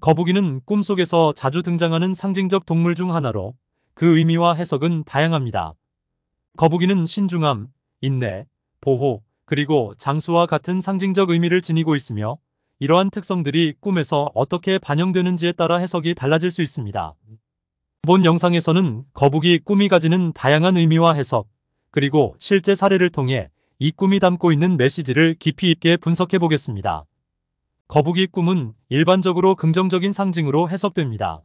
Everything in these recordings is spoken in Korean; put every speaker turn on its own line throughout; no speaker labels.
거북이는 꿈속에서 자주 등장하는 상징적 동물 중 하나로 그 의미와 해석은 다양합니다. 거북이는 신중함, 인내, 보호, 그리고 장수와 같은 상징적 의미를 지니고 있으며 이러한 특성들이 꿈에서 어떻게 반영되는지에 따라 해석이 달라질 수 있습니다. 본 영상에서는 거북이 꿈이 가지는 다양한 의미와 해석, 그리고 실제 사례를 통해 이 꿈이 담고 있는 메시지를 깊이 있게 분석해 보겠습니다. 거북이 꿈은 일반적으로 긍정적인 상징으로 해석됩니다.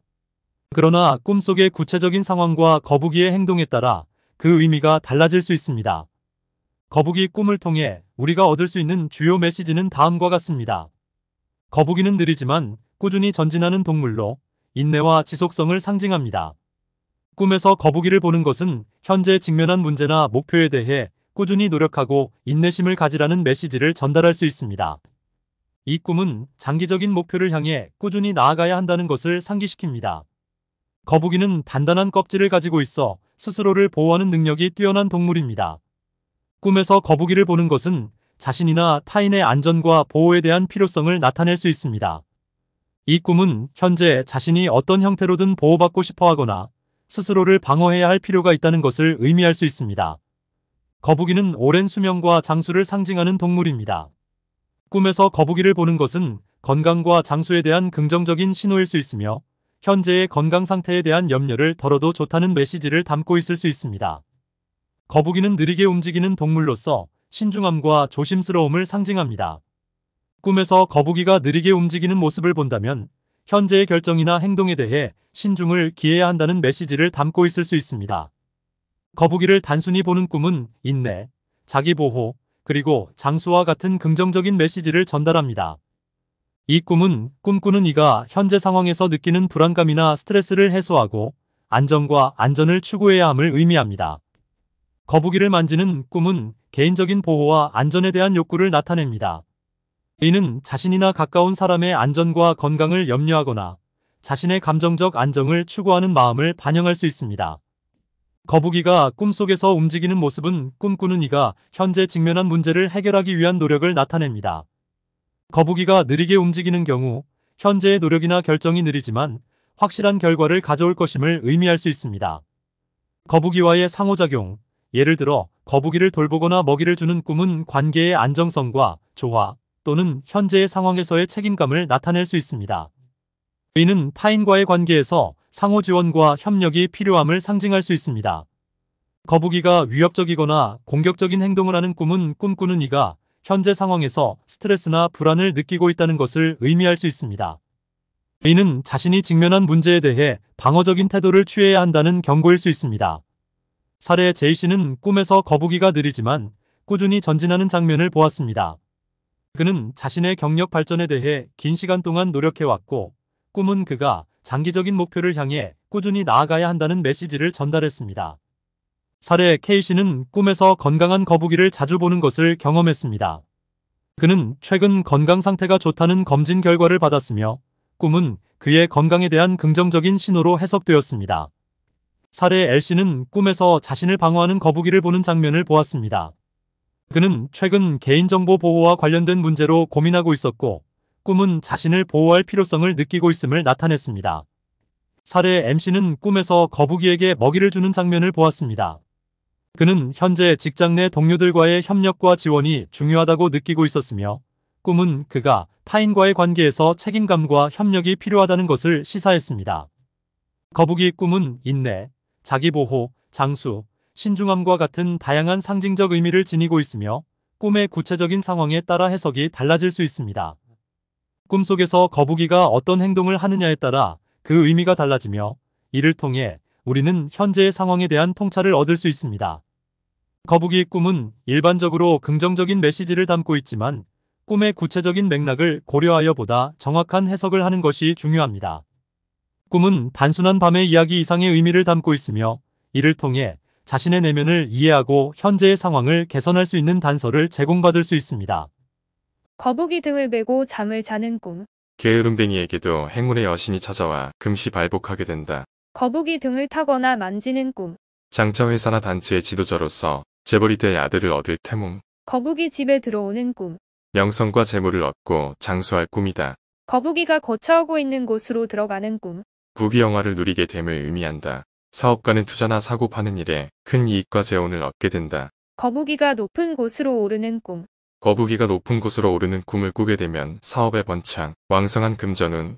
그러나 꿈속의 구체적인 상황과 거북이의 행동에 따라 그 의미가 달라질 수 있습니다. 거북이 꿈을 통해 우리가 얻을 수 있는 주요 메시지는 다음과 같습니다. 거북이는 느리지만 꾸준히 전진하는 동물로 인내와 지속성을 상징합니다. 꿈에서 거북이를 보는 것은 현재 직면한 문제나 목표에 대해 꾸준히 노력하고 인내심을 가지라는 메시지를 전달할 수 있습니다. 이 꿈은 장기적인 목표를 향해 꾸준히 나아가야 한다는 것을 상기시킵니다. 거북이는 단단한 껍질을 가지고 있어 스스로를 보호하는 능력이 뛰어난 동물입니다. 꿈에서 거북이를 보는 것은 자신이나 타인의 안전과 보호에 대한 필요성을 나타낼 수 있습니다. 이 꿈은 현재 자신이 어떤 형태로든 보호받고 싶어 하거나 스스로를 방어해야 할 필요가 있다는 것을 의미할 수 있습니다. 거북이는 오랜 수명과 장수를 상징하는 동물입니다. 꿈에서 거북이를 보는 것은 건강과 장수에 대한 긍정적인 신호일 수 있으며 현재의 건강 상태에 대한 염려를 덜어도 좋다는 메시지를 담고 있을 수 있습니다. 거북이는 느리게 움직이는 동물로서 신중함과 조심스러움을 상징합니다. 꿈에서 거북이가 느리게 움직이는 모습을 본다면 현재의 결정이나 행동에 대해 신중을 기해야 한다는 메시지를 담고 있을 수 있습니다. 거북이를 단순히 보는 꿈은 인내, 자기보호, 그리고 장수와 같은 긍정적인 메시지를 전달합니다. 이 꿈은 꿈꾸는 이가 현재 상황에서 느끼는 불안감이나 스트레스를 해소하고 안정과 안전을 추구해야 함을 의미합니다. 거북이를 만지는 꿈은 개인적인 보호와 안전에 대한 욕구를 나타냅니다. 이는 자신이나 가까운 사람의 안전과 건강을 염려하거나 자신의 감정적 안정을 추구하는 마음을 반영할 수 있습니다. 거북이가 꿈속에서 움직이는 모습은 꿈꾸는 이가 현재 직면한 문제를 해결하기 위한 노력을 나타냅니다. 거북이가 느리게 움직이는 경우 현재의 노력이나 결정이 느리지만 확실한 결과를 가져올 것임을 의미할 수 있습니다. 거북이와의 상호작용 예를 들어 거북이를 돌보거나 먹이를 주는 꿈은 관계의 안정성과 조화 또는 현재의 상황에서의 책임감을 나타낼 수 있습니다. 의는 타인과의 관계에서 상호 지원과 협력이 필요함을 상징할 수 있습니다. 거북이가 위협적이거나 공격적인 행동을 하는 꿈은 꿈꾸는 이가 현재 상황에서 스트레스나 불안을 느끼고 있다는 것을 의미할 수 있습니다. 의는 자신이 직면한 문제에 대해 방어적인 태도를 취해야 한다는 경고일 수 있습니다. 사례 제이씨는 꿈에서 거북이가 느리지만 꾸준히 전진하는 장면을 보았습니다. 그는 자신의 경력 발전에 대해 긴 시간 동안 노력해왔고 꿈은 그가 장기적인 목표를 향해 꾸준히 나아가야 한다는 메시지를 전달했습니다. 사례 K씨는 꿈에서 건강한 거북이를 자주 보는 것을 경험했습니다. 그는 최근 건강 상태가 좋다는 검진 결과를 받았으며 꿈은 그의 건강에 대한 긍정적인 신호로 해석되었습니다. 사례 L씨는 꿈에서 자신을 방어하는 거북이를 보는 장면을 보았습니다. 그는 최근 개인정보 보호와 관련된 문제로 고민하고 있었고 꿈은 자신을 보호할 필요성을 느끼고 있음을 나타냈습니다. 사례 MC는 꿈에서 거북이에게 먹이를 주는 장면을 보았습니다. 그는 현재 직장 내 동료들과의 협력과 지원이 중요하다고 느끼고 있었으며 꿈은 그가 타인과의 관계에서 책임감과 협력이 필요하다는 것을 시사했습니다. 거북이 꿈은 인내, 자기보호, 장수, 신중함과 같은 다양한 상징적 의미를 지니고 있으며 꿈의 구체적인 상황에 따라 해석이 달라질 수 있습니다. 꿈속에서 거북이가 어떤 행동을 하느냐에 따라 그 의미가 달라지며 이를 통해 우리는 현재의 상황에 대한 통찰을 얻을 수 있습니다. 거북이의 꿈은 일반적으로 긍정적인 메시지를 담고 있지만 꿈의 구체적인 맥락을 고려하여 보다 정확한 해석을 하는 것이 중요합니다. 꿈은 단순한 밤의 이야기 이상의 의미를 담고 있으며 이를 통해 자신의 내면을 이해하고 현재의 상황을 개선할 수 있는 단서를 제공받을 수 있습니다.
거북이 등을 메고 잠을 자는 꿈.
게으름뱅이에게도 행운의 여신이 찾아와 금시 발복하게 된다.
거북이 등을 타거나 만지는 꿈.
장차 회사나 단체의 지도자로서 재벌이 될 아들을 얻을 태몽.
거북이 집에 들어오는 꿈.
명성과 재물을 얻고 장수할 꿈이다.
거북이가 거처하고 있는 곳으로 들어가는 꿈.
부귀영화를 누리게 됨을 의미한다. 사업가는 투자나 사고 파는 일에 큰 이익과 재원을 얻게 된다.
거북이가 높은 곳으로 오르는 꿈.
거북이가 높은 곳으로 오르는 꿈을 꾸게 되면 사업의 번창, 왕성한 금전운,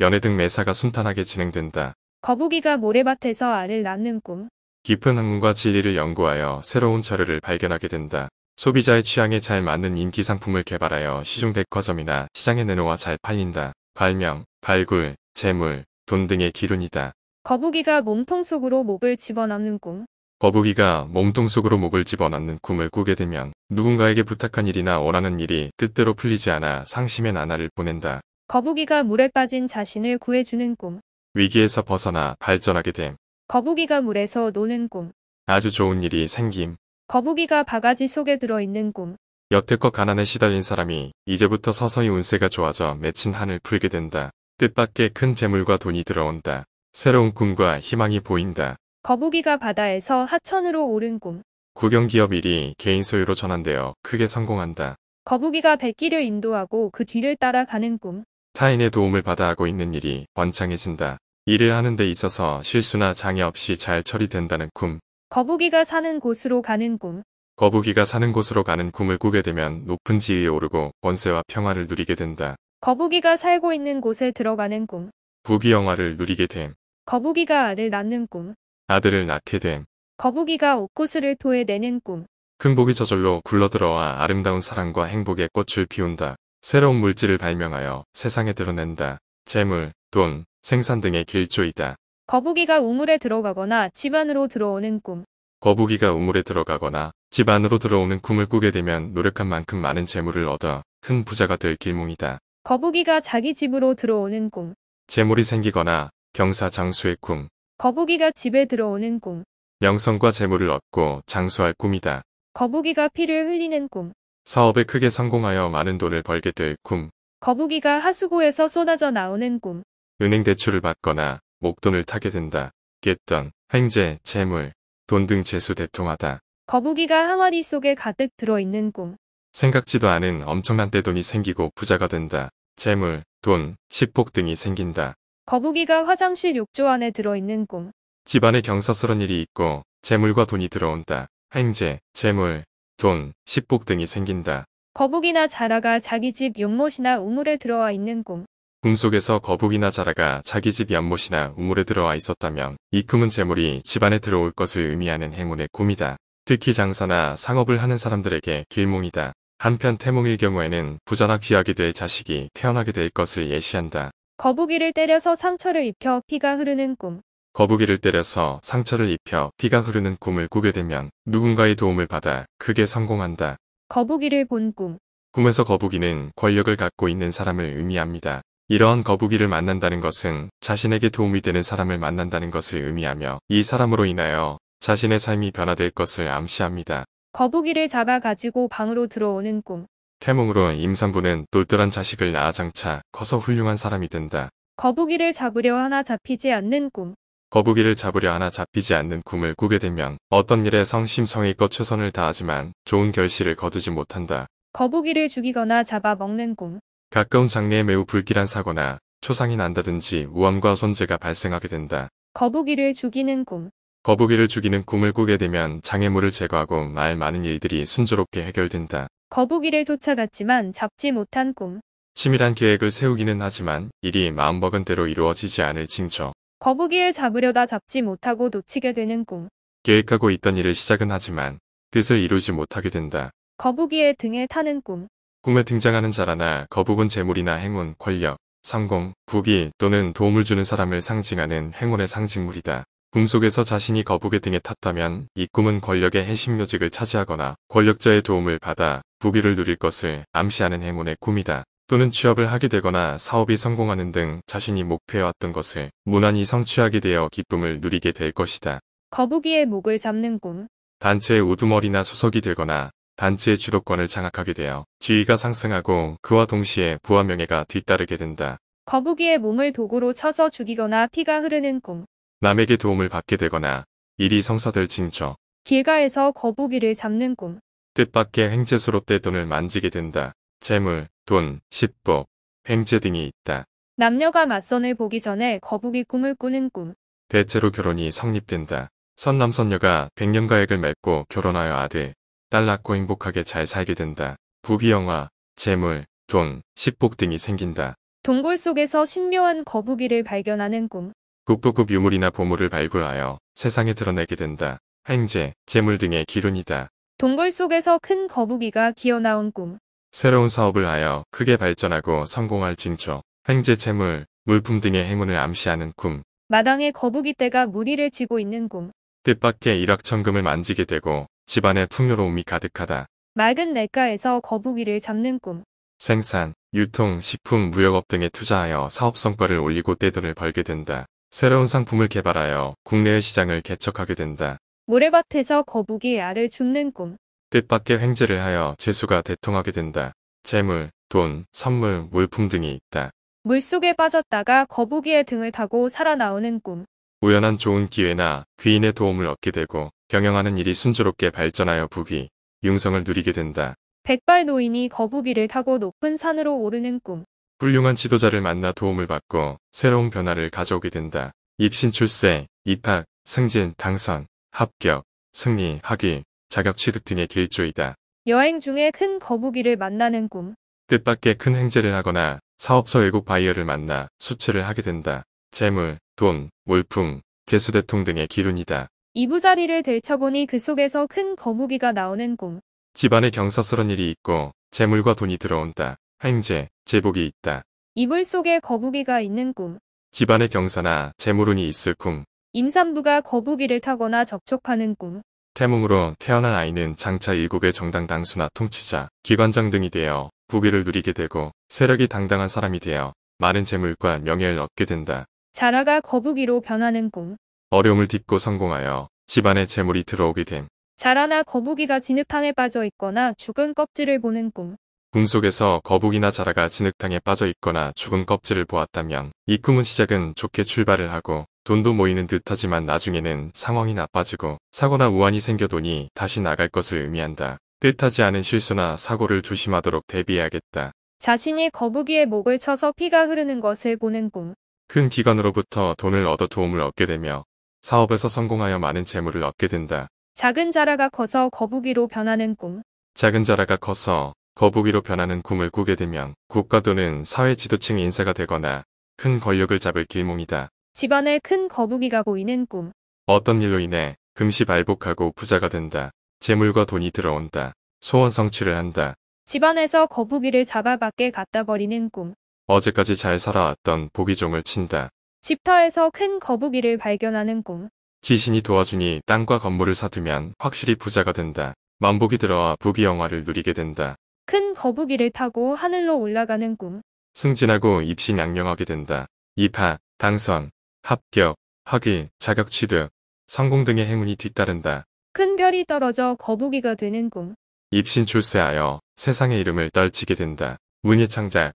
연애 등 매사가 순탄하게 진행된다.
거북이가 모래밭에서 알을 낳는 꿈.
깊은 학문과 진리를 연구하여 새로운 자료를 발견하게 된다. 소비자의 취향에 잘 맞는 인기 상품을 개발하여 시중 백화점이나 시장에 내놓아 잘 팔린다. 발명, 발굴, 재물, 돈 등의 기운이다
거북이가 몸통 속으로 목을 집어넣는 꿈.
거북이가 몸통 속으로 목을 집어넣는 꿈을 꾸게 되면 누군가에게 부탁한 일이나 원하는 일이 뜻대로 풀리지 않아 상심의 나날을 보낸다.
거북이가 물에 빠진 자신을 구해주는 꿈.
위기에서 벗어나 발전하게 됨.
거북이가 물에서 노는 꿈.
아주 좋은 일이 생김.
거북이가 바가지 속에 들어있는 꿈.
여태껏 가난에 시달린 사람이 이제부터 서서히 운세가 좋아져 맺힌 한을 풀게 된다. 뜻밖의 큰 재물과 돈이 들어온다. 새로운 꿈과 희망이 보인다.
거북이가 바다에서 하천으로 오른 꿈.
국영기업 일이 개인 소유로 전환되어 크게 성공한다.
거북이가 백기를 인도하고 그 뒤를 따라가는 꿈.
타인의 도움을 받아 하고 있는 일이 번창해진다. 일을 하는 데 있어서 실수나 장애 없이 잘 처리된다는 꿈.
거북이가 사는 곳으로 가는 꿈.
거북이가 사는 곳으로 가는 꿈을 꾸게 되면 높은 지위에 오르고 권세와 평화를 누리게 된다.
거북이가 살고 있는 곳에 들어가는 꿈.
부귀영화를 누리게 됨.
거북이가 알을 낳는 꿈.
아들을 낳게 됨.
거북이가 옷구슬을 토해내는 꿈.
금복이 저절로 굴러들어와 아름다운 사랑과 행복의 꽃을 피운다. 새로운 물질을 발명하여 세상에 드러낸다. 재물, 돈, 생산 등의 길조이다.
거북이가 우물에 들어가거나 집안으로 들어오는 꿈.
거북이가 우물에 들어가거나 집 안으로 들어오는 꿈을 꾸게 되면 노력한 만큼 많은 재물을 얻어 큰 부자가 될 길몽이다.
거북이가 자기 집으로 들어오는 꿈.
재물이 생기거나 병사 장수의 꿈.
거북이가 집에 들어오는 꿈.
명성과 재물을 얻고 장수할 꿈이다.
거북이가 피를 흘리는 꿈.
사업에 크게 성공하여 많은 돈을 벌게 될 꿈.
거북이가 하수구에서 쏟아져 나오는 꿈.
은행 대출을 받거나 목돈을 타게 된다. 깼던 횡재, 재물, 돈 등 재수 대통하다.
거북이가 항아리 속에 가득 들어있는 꿈.
생각지도 않은 엄청난 떼돈이 생기고 부자가 된다. 재물, 돈, 식복 등이 생긴다.
거북이가 화장실 욕조 안에 들어있는 꿈.
집안에 경사스런 일이 있고 재물과 돈이 들어온다. 행제, 재물, 돈, 식복 등이 생긴다.
거북이나 자라가 자기 집 연못이나 우물에 들어와 있는 꿈.
꿈속에서 거북이나 자라가 자기 집 연못이나 우물에 들어와 있었다면 이 꿈은 재물이 집안에 들어올 것을 의미하는 행운의 꿈이다. 특히 장사나 상업을 하는 사람들에게 길몽이다. 한편 태몽일 경우에는 부자나 귀하게 될 자식이 태어나게 될 것을 예시한다.
거북이를 때려서 상처를 입혀 피가 흐르는 꿈.
거북이를 때려서 상처를 입혀 피가 흐르는 꿈을 꾸게 되면 누군가의 도움을 받아 크게 성공한다.
거북이를 본 꿈.
꿈에서 거북이는 권력을 갖고 있는 사람을 의미합니다. 이러한 거북이를 만난다는 것은 자신에게 도움이 되는 사람을 만난다는 것을 의미하며 이 사람으로 인하여 자신의 삶이 변화될 것을 암시합니다.
거북이를 잡아 가지고 방으로 들어오는 꿈.
태몽으로 임산부는 똘똘한 자식을 낳아 장차 커서 훌륭한 사람이 된다.
거북이를 잡으려 하나 잡히지 않는 꿈.
거북이를 잡으려 하나 잡히지 않는 꿈을 꾸게 되면 어떤 일에 성심성의껏 최선을 다하지만 좋은 결실을 거두지 못한다.
거북이를 죽이거나 잡아먹는 꿈.
가까운 장래에 매우 불길한 사고나 초상이 난다든지 우암과 손재가 발생하게 된다.
거북이를 죽이는 꿈.
거북이를 죽이는 꿈을 꾸게 되면 장애물을 제거하고 말 많은 일들이 순조롭게 해결된다.
거북이를 쫓아갔지만 잡지 못한 꿈.
치밀한 계획을 세우기는 하지만 일이 마음먹은 대로 이루어지지 않을 징조.
거북이를 잡으려다 잡지 못하고 놓치게 되는 꿈.
계획하고 있던 일을 시작은 하지만 뜻을 이루지 못하게 된다.
거북이의 등에 타는 꿈.
꿈에 등장하는 자라나 거북은 재물이나 행운, 권력, 성공, 부귀 또는 도움을 주는 사람을 상징하는 행운의 상징물이다. 꿈속에서 자신이 거북의 등에 탔다면 이 꿈은 권력의 해심묘직을 차지하거나 권력자의 도움을 받아 부귀를 누릴 것을 암시하는 행운의 꿈이다. 또는 취업을 하게 되거나 사업이 성공하는 등 자신이 목표해왔던 것을 무난히 성취하게 되어 기쁨을 누리게 될 것이다.
거북이의 목을 잡는 꿈
단체의 우두머리나 수석이 되거나 단체의 주도권을 장악하게 되어 지위가 상승하고 그와 동시에 부하 명예가 뒤따르게 된다.
거북이의 몸을 도구로 쳐서 죽이거나 피가 흐르는 꿈
남에게 도움을 받게 되거나 일이 성사될 징조.
길가에서 거북이를 잡는 꿈.
뜻밖의 횡재수로 떼돈을 만지게 된다. 재물, 돈, 식복, 횡재 등이 있다.
남녀가 맞선을 보기 전에 거북이 꿈을 꾸는 꿈.
대체로 결혼이 성립된다. 선남선녀가 백년가액을 맺고 결혼하여 아들, 딸 낳고 행복하게 잘 살게 된다. 부귀영화, 재물, 돈, 식복 등이 생긴다.
동굴 속에서 신묘한 거북이를 발견하는 꿈.
국보급 유물이나 보물을 발굴하여 세상에 드러내게 된다. 횡재, 재물 등의 기론이다
동굴 속에서 큰 거북이가 기어나온 꿈.
새로운 사업을 하여 크게 발전하고 성공할 징조. 횡재 재물, 물품 등의 행운을 암시하는 꿈.
마당에 거북이 떼가 무리를 지고 있는 꿈.
뜻밖의 일확천금을 만지게 되고 집안에 풍요로움이 가득하다.
맑은 냇가에서 거북이를 잡는 꿈.
생산, 유통, 식품, 무역업 등에 투자하여 사업 성과를 올리고 떼돈을 벌게 된다. 새로운 상품을 개발하여 국내의 시장을 개척하게 된다.
모래밭에서 거북이 알을 줍는 꿈.
뜻밖의 횡재를 하여 재수가 대통하게 된다. 재물, 돈, 선물, 물품 등이 있다.
물속에 빠졌다가 거북이의 등을 타고 살아나오는 꿈.
우연한 좋은 기회나 귀인의 도움을 얻게 되고 경영하는 일이 순조롭게 발전하여 부귀, 융성을 누리게 된다.
백발 노인이 거북이를 타고 높은 산으로 오르는 꿈.
훌륭한 지도자를 만나 도움을 받고 새로운 변화를 가져오게 된다. 입신 출세, 입학, 승진, 당선, 합격, 승리, 학위, 자격 취득 등의 길조이다.
여행 중에 큰 거북이를 만나는 꿈.
뜻밖의 큰 행제를 하거나 사업소 외국 바이어를 만나 수출을 하게 된다. 재물, 돈, 물품, 개수대통 등의 기운이다
이부자리를 들쳐보니그 속에서 큰 거북이가 나오는 꿈.
집안에 경사스런 일이 있고 재물과 돈이 들어온다. 행제 제복이 있다.
이불 속에 거북이가 있는 꿈.
집안에 경사나 재물운이 있을 꿈.
임산부가 거북이를 타거나 접촉하는 꿈.
태몽으로 태어난 아이는 장차 일국의 정당 당수나 통치자, 기관장 등이 되어 부귀를 누리게 되고 세력이 당당한 사람이 되어 많은 재물과 명예를 얻게 된다.
자라가 거북이로 변하는 꿈.
어려움을 딛고 성공하여 집안에 재물이 들어오게 됨.
자라나 거북이가 진흙탕에 빠져 있거나 죽은 껍질을 보는 꿈.
꿈속에서 거북이나 자라가 진흙탕에 빠져 있거나 죽은 껍질을 보았다면 이 꿈은 시작은 좋게 출발을 하고 돈도 모이는 듯하지만 나중에는 상황이 나빠지고 사고나 우환이 생겨도니 다시 나갈 것을 의미한다. 뜻하지 않은 실수나 사고를 조심하도록 대비해야겠다.
자신이 거북이의 목을 쳐서 피가 흐르는 것을 보는 꿈.
큰 기관으로부터 돈을 얻어 도움을 얻게 되며 사업에서 성공하여 많은 재물을 얻게 된다.
작은 자라가 커서 거북이로 변하는 꿈.
작은 자라가 커서 거북이로 변하는 꿈을 꾸게 되면 국가 또는 사회 지도층 인사가 되거나 큰 권력을 잡을 길몽이다.
집안에 큰 거북이가 보이는 꿈.
어떤 일로 인해 금시발복하고 부자가 된다. 재물과 돈이 들어온다. 소원 성취를 한다.
집안에서 거북이를 잡아 밖에 갖다 버리는 꿈.
어제까지 잘 살아왔던 보기종을 친다.
집터에서 큰 거북이를 발견하는 꿈.
지신이 도와주니 땅과 건물을 사두면 확실히 부자가 된다. 만복이 들어와 부귀영화를 누리게 된다.
큰 거북이를 타고 하늘로 올라가는 꿈.
승진하고 입신 양명하게 된다. 입학, 당선, 합격, 학위, 자격 취득, 성공 등의 행운이 뒤따른다.
큰 별이 떨어져 거북이가 되는 꿈.
입신 출세하여 세상의 이름을 떨치게 된다. 문예 창작,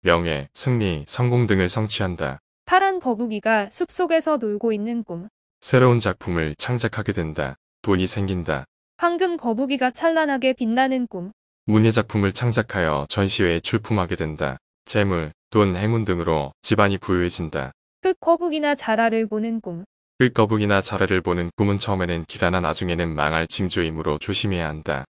명예, 승리, 성공 등을 성취한다.
파란 거북이가 숲속에서 놀고 있는 꿈.
새로운 작품을 창작하게 된다. 돈이 생긴다.
황금 거북이가 찬란하게 빛나는 꿈.
문예작품을 창작하여 전시회에 출품하게 된다. 재물, 돈, 행운 등으로 집안이 부유해진다.
끝거북이나 자라를 보는 꿈.
끝거북이나 자라를 보는 꿈은 처음에는 기다나 나중에는 망할 징조이므로 조심해야 한다.